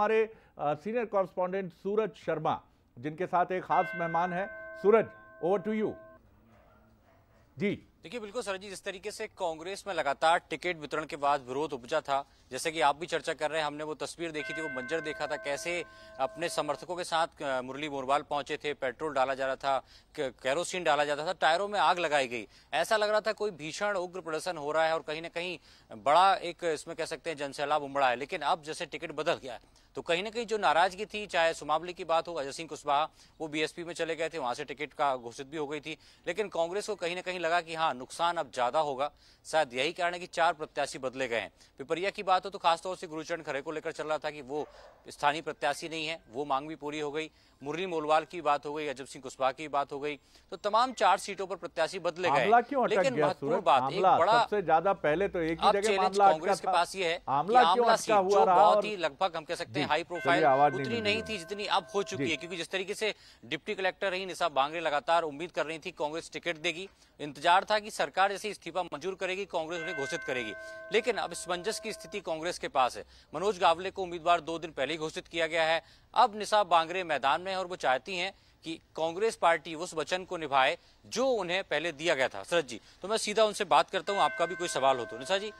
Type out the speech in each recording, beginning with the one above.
हमारे senior correspondent सूरज शर्मा जिनके साथ एक खास मेहमान है Suraj over to you ji देखिए बिल्कुल सर जी जिस तरीके से कांग्रेस में लगातार टिकट वितरण के बाद विरोध उपजा था जैसे कि आप भी चर्चा कर रहे हैं हमने वो तस्वीर देखी थी वो मंजर देखा था कैसे अपने समर्थकों के साथ मुरली मोरवाल पहुंचे थे पेट्रोल डाला जा रहा था कैरोसिन डाला जाता था टायरों में आग लगाई गई ऐसा लग रहा था कोई भीषण उग्र प्रदर्शन हो रहा है और कहीं ना कहीं बड़ा एक इसमें कह सकते हैं जनसैलाब उमड़ा है लेकिन अब जैसे टिकट बदल गया है तो कहीं ना कहीं जो नाराजगी थी चाहे सुमावली की बात हो अजय सिंह कुशवाहा वो बीएसपी में चले गए थे वहां से टिकट का घोषित भी हो गई थी लेकिन कांग्रेस को कहीं ना कहीं लगा कि हाँ हाँ नुकसान अब ज़्यादा होगा शायद यही कारण है कि चार प्रत्याशी बदले गए हैं पिपरिया की बात हो तो खासतौर से गुरुचरण खरे को लेकर चल रहा था कि वो स्थानीय प्रत्याशी नहीं है वो मांग भी पूरी हो गई मुरली मोलवाल की बात हो गई अजब सिंह कुशवाहा की बात हो गई तो तमाम चार सीटों पर प्रत्याशी बदले गए लेकिन महत्वपूर्ण बात एक बड़ा सबसे ज्यादा पहले तो एक ही जगह कांग्रेस के पास ये है बहुत ही लगभग हम कह सकते हैं हाई प्रोफाइल उतनी नहीं थी जितनी अब हो चुकी है क्योंकि जिस तरीके से डिप्टी कलेक्टर रही निशा बांगड़े लगातार उम्मीद कर रही थी कांग्रेस टिकट देगी इंतजार था कि सरकार जैसे इस्तीफा मंजूर करेगी कांग्रेस उन्हें घोषित करेगी लेकिन अब समंजस की स्थिति कांग्रेस के पास है मनोज गावले को उम्मीदवार दो दिन पहले ही घोषित किया गया है अब निशा बांगरे मैदान में है और वो चाहती हैं कि कांग्रेस पार्टी उस वचन को निभाए जो उन्हें पहले दिया गया था शरद जी तो मैं सीधा उनसे बात करता हूँ आपका भी कोई सवाल हो तो निशा जी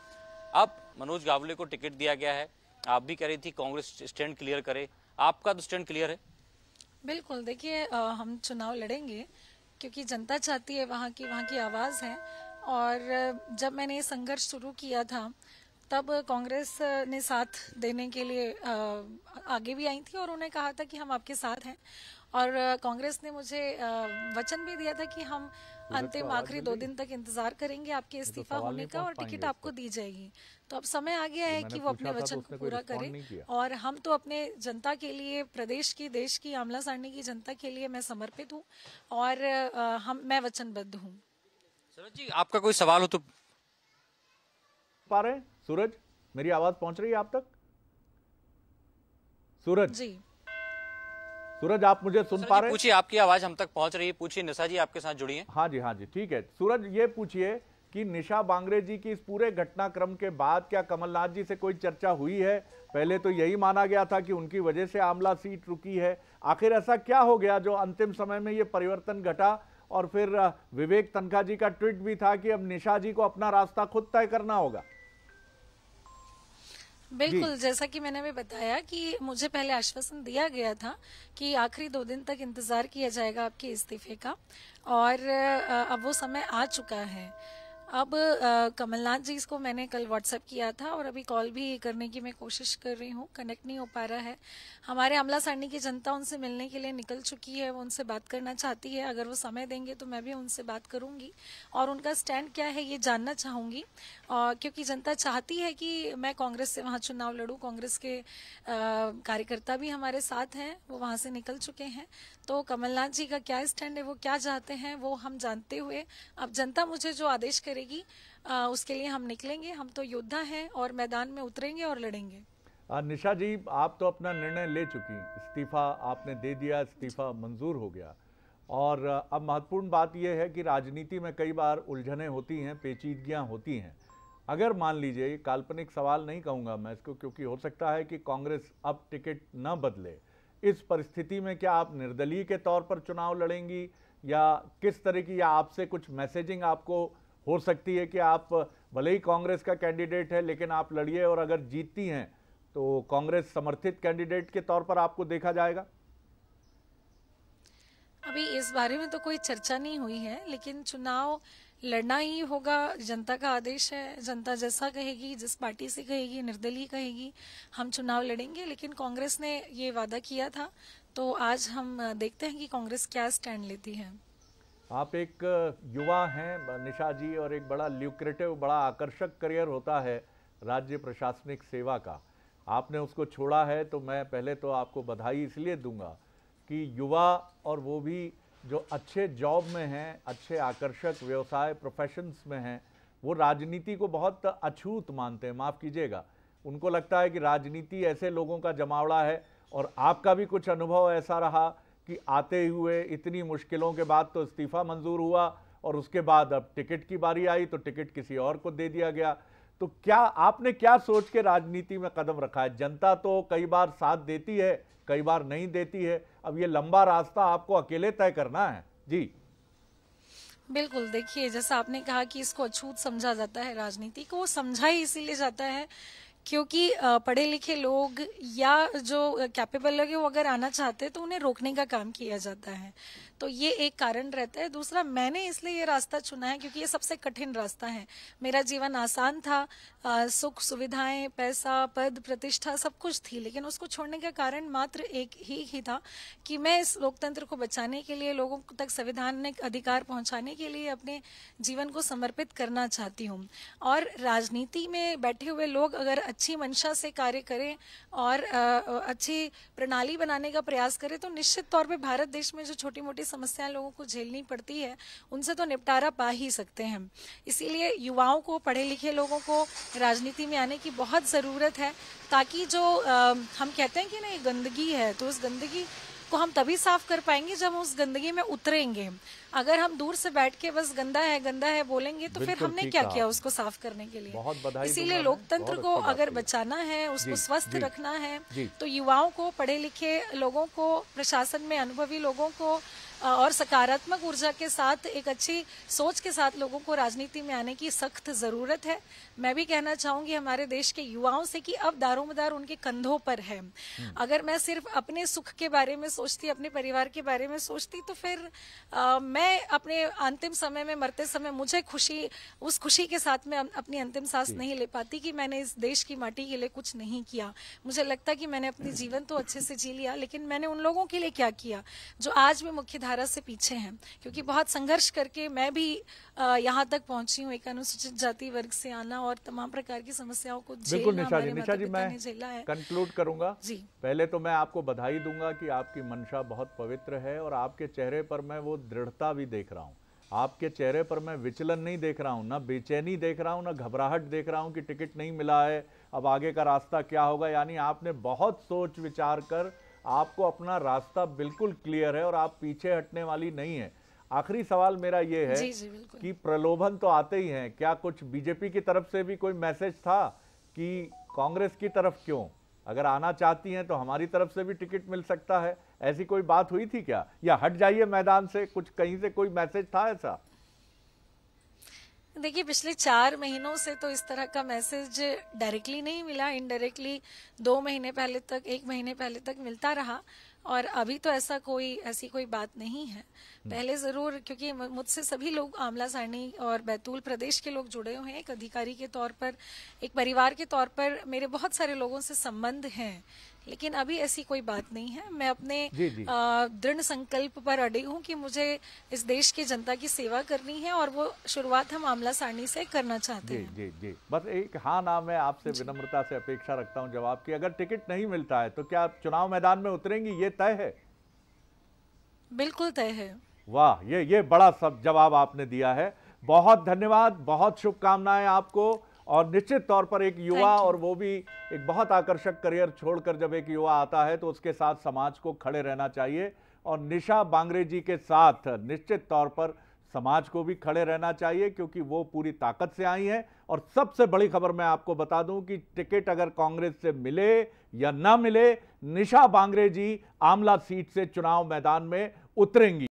अब मनोज गावले को टिकट दिया गया है आप भी कह रही थी कांग्रेस स्टैंड क्लियर करे आपका तो स्टैंड क्लियर है बिल्कुल देखिए हम चुनाव लड़ेंगे क्योंकि जनता चाहती है वहाँ की वहाँ की आवाज़ है और जब मैंने संघर्ष शुरू किया था तब कांग्रेस ने साथ देने के लिए आगे भी आई थी और उन्हें कहा था कि हम आपके साथ हैं और कांग्रेस ने मुझे वचन भी दिया था कि हम तो अंतिम आखिरी दो दिन तक इंतजार करेंगे आपके तो इस्तीफा होने का और टिकट आपको दी जाएगी तो अब समय आ गया है कि वो अपने तो वचन को पूरा करें और हम तो अपने जनता के लिए प्रदेश की देश की आमला सारणी की जनता के लिए मैं समर्पित हूँ और हम मैं वचनबद्ध हूँ जी आपका कोई सवाल हो तो पा रहे सूरज मेरी आवाज पहुंच रही है आप तक सूरज जी सूरज आप मुझे सुन पा रहे हैं पूछिए आपकी आवाज हम तक पहुंच रही है पूछिए निशा जी आपके साथ जुड़ी है हाँ जी हाँ जी ठीक है सूरज ये पूछिए कि निशा बांगरे जी की इस पूरे घटनाक्रम के बाद क्या कमलनाथ जी से कोई चर्चा हुई है पहले तो यही माना गया था कि उनकी वजह से आमला सीट रुकी है आखिर ऐसा क्या हो गया जो अंतिम समय में ये परिवर्तन घटा और फिर विवेक तनखा जी का ट्वीट भी था कि अब निशा जी को अपना रास्ता खुद तय करना होगा बिल्कुल जैसा कि मैंने अभी बताया कि मुझे पहले आश्वासन दिया गया था कि आखिरी दो दिन तक इंतजार किया जाएगा आपके इस्तीफे का और अब वो समय आ चुका है अब कमलनाथ जी इसको मैंने कल व्हाट्सएप किया था और अभी कॉल भी करने की मैं कोशिश कर रही हूँ कनेक्ट नहीं हो पा रहा है हमारे अमला सारणी की जनता उनसे मिलने के लिए निकल चुकी है वो उनसे बात करना चाहती है अगर वो समय देंगे तो मैं भी उनसे बात करूंगी और उनका स्टैंड क्या है ये जानना चाहूँगी क्योंकि जनता चाहती है कि मैं कांग्रेस से वहाँ चुनाव लड़ूँ कांग्रेस के कार्यकर्ता भी हमारे साथ हैं वो वहाँ से निकल चुके हैं तो कमलनाथ जी का क्या स्टैंड है वो क्या चाहते हैं वो हम जानते हुए अब जनता मुझे जो आदेश करे करेगी आ, उसके लिए हम निकलेंगे हम तो योद्धा हैं और मैदान में उतरेंगे और लड़ेंगे आ, निशा जी आप तो अपना निर्णय ले चुकी इस्तीफा आपने दे दिया इस्तीफा मंजूर हो गया और अब महत्वपूर्ण बात यह है कि राजनीति में कई बार उलझने होती हैं पेचीदगियाँ होती हैं अगर मान लीजिए काल्पनिक सवाल नहीं कहूँगा मैं इसको क्योंकि हो सकता है कि कांग्रेस अब टिकट न बदले इस परिस्थिति में क्या आप निर्दलीय के तौर पर चुनाव लड़ेंगी या किस तरह की या आपसे कुछ मैसेजिंग आपको हो सकती है कि आप भले ही कांग्रेस का कैंडिडेट है लेकिन आप लड़िए और अगर जीतती हैं तो कांग्रेस समर्थित कैंडिडेट के तौर पर आपको देखा जाएगा अभी इस बारे में तो कोई चर्चा नहीं हुई है लेकिन चुनाव लड़ना ही होगा जनता का आदेश है जनता जैसा कहेगी जिस पार्टी से कहेगी निर्दलीय कहेगी हम चुनाव लड़ेंगे लेकिन कांग्रेस ने ये वादा किया था तो आज हम देखते हैं कि कांग्रेस क्या स्टैंड लेती है आप एक युवा हैं निशा जी और एक बड़ा ल्यूक्रेटिव बड़ा आकर्षक करियर होता है राज्य प्रशासनिक सेवा का आपने उसको छोड़ा है तो मैं पहले तो आपको बधाई इसलिए दूंगा कि युवा और वो भी जो अच्छे जॉब में हैं अच्छे आकर्षक व्यवसाय प्रोफेशंस में हैं वो राजनीति को बहुत अछूत मानते हैं माफ़ कीजिएगा उनको लगता है कि राजनीति ऐसे लोगों का जमावड़ा है और आपका भी कुछ अनुभव ऐसा रहा कि आते हुए इतनी मुश्किलों के बाद तो इस्तीफ़ा मंजूर हुआ और उसके बाद अब टिकट की बारी आई तो टिकट किसी और को दे दिया गया तो क्या आपने क्या सोच के राजनीति में कदम रखा है जनता तो कई बार साथ देती है कई बार नहीं देती है अब ये लंबा रास्ता आपको अकेले तय करना है जी बिल्कुल देखिए जैसा आपने कहा कि इसको अछूत समझा जाता है राजनीति को वो समझा ही इसीलिए जाता है क्योंकि पढ़े लिखे लोग या जो कैपेबल लोग वो अगर आना चाहते हैं तो उन्हें रोकने का काम किया जाता है तो ये एक कारण रहता है दूसरा मैंने इसलिए ये रास्ता चुना है क्योंकि ये सबसे कठिन रास्ता है मेरा जीवन आसान था आ, सुख सुविधाएं पैसा पद प्रतिष्ठा सब कुछ थी लेकिन उसको छोड़ने का कारण मात्र एक ही ही था कि मैं इस लोकतंत्र को बचाने के लिए लोगों तक संविधानिक अधिकार पहुंचाने के लिए अपने जीवन को समर्पित करना चाहती हूँ और राजनीति में बैठे हुए लोग अगर अच्छी मंशा से कार्य करें और अच्छी प्रणाली बनाने का प्रयास करें तो निश्चित तौर पर भारत देश में जो छोटी मोटी समस्याएं लोगों को झेलनी पड़ती है उनसे तो निपटारा पा ही सकते हैं इसीलिए युवाओं को पढ़े लिखे लोगों को राजनीति में आने की बहुत ज़रूरत है ताकि जो हम कहते हैं कि ना ये गंदगी है तो उस गंदगी को हम तभी साफ कर पाएंगे जब हम उस गंदगी में उतरेंगे अगर हम दूर से बैठ के बस गंदा है गंदा है बोलेंगे तो फिर हमने क्या किया उसको साफ करने के लिए इसीलिए लोकतंत्र को अगर बचाना है उसको स्वस्थ रखना है तो युवाओं को पढ़े लिखे लोगों को प्रशासन में अनुभवी लोगों को और सकारात्मक ऊर्जा के साथ एक अच्छी सोच के साथ लोगों को राजनीति में आने की सख्त ज़रूरत है मैं भी कहना चाहूंगी हमारे देश के युवाओं से कि अब दारोमदार उनके कंधों पर है हम्म। अगर मैं सिर्फ अपने सुख के बारे में सोचती अपने परिवार के बारे में सोचती तो फिर आ, मैं अपने अंतिम समय में मरते समय मुझे खुशी उस खुशी के साथ में अपनी अंतिम सांस नहीं ले पाती कि मैंने इस देश की माटी के लिए कुछ नहीं किया मुझे लगता कि मैंने अपनी जीवन तो अच्छे से जी लिया लेकिन मैंने उन लोगों के लिए क्या किया जो आज भी मुख्य विचारधारा से पीछे हैं क्योंकि बहुत संघर्ष करके मैं भी यहाँ तक पहुंची हूँ एक अनुसूचित जाति वर्ग से आना और तमाम प्रकार की समस्याओं को बिल्कुल निशा जी निशा जी मैं कंक्लूड करूंगा जी पहले तो मैं आपको बधाई दूंगा कि आपकी मंशा बहुत पवित्र है और आपके चेहरे पर मैं वो दृढ़ता भी देख रहा हूँ आपके चेहरे पर मैं विचलन नहीं देख रहा हूँ ना बेचैनी देख रहा हूँ ना घबराहट देख रहा हूँ कि टिकट नहीं मिला है अब आगे का रास्ता क्या होगा यानी आपने बहुत सोच विचार कर आपको अपना रास्ता बिल्कुल क्लियर है और आप पीछे हटने वाली नहीं है आखिरी सवाल मेरा ये है जी जी कि प्रलोभन तो आते ही हैं क्या कुछ बीजेपी की तरफ से भी कोई मैसेज था कि कांग्रेस की तरफ क्यों अगर आना चाहती हैं तो हमारी तरफ से भी टिकट मिल सकता है ऐसी कोई बात हुई थी क्या या हट जाइए मैदान से कुछ कहीं से कोई मैसेज था ऐसा देखिए पिछले चार महीनों से तो इस तरह का मैसेज डायरेक्टली नहीं मिला इनडायरेक्टली दो महीने पहले तक एक महीने पहले तक मिलता रहा और अभी तो ऐसा कोई ऐसी कोई बात नहीं है हम्म। पहले ज़रूर क्योंकि मुझसे सभी लोग आमला सारणी और बैतूल प्रदेश के लोग जुड़े हुए हैं एक अधिकारी के तौर पर एक परिवार के तौर पर मेरे बहुत सारे लोगों से संबंध हैं लेकिन अभी ऐसी कोई बात नहीं है मैं अपने दृढ़ संकल्प पर अड़ी हूँ कि मुझे इस देश की जनता की सेवा करनी है और वो शुरुआत हम आमला सारणी से करना चाहते हैं जी जी बस एक हाँ ना मैं आपसे विनम्रता से अपेक्षा रखता हूँ जवाब की अगर टिकट नहीं मिलता है तो क्या आप चुनाव मैदान में उतरेंगी ये तय है बिल्कुल तय है वाह ये ये बड़ा सब जवाब आपने दिया है बहुत धन्यवाद बहुत शुभकामनाएं आपको और निश्चित तौर पर एक युवा और वो भी एक बहुत आकर्षक करियर छोड़कर जब एक युवा आता है तो उसके साथ समाज को खड़े रहना चाहिए और निशा बांगरे जी के साथ निश्चित तौर पर समाज को भी खड़े रहना चाहिए क्योंकि वो पूरी ताकत से आई हैं और सबसे बड़ी खबर मैं आपको बता दूं कि टिकट अगर कांग्रेस से मिले या ना मिले निशा बांगरे जी आमला सीट से चुनाव मैदान में उतरेंगी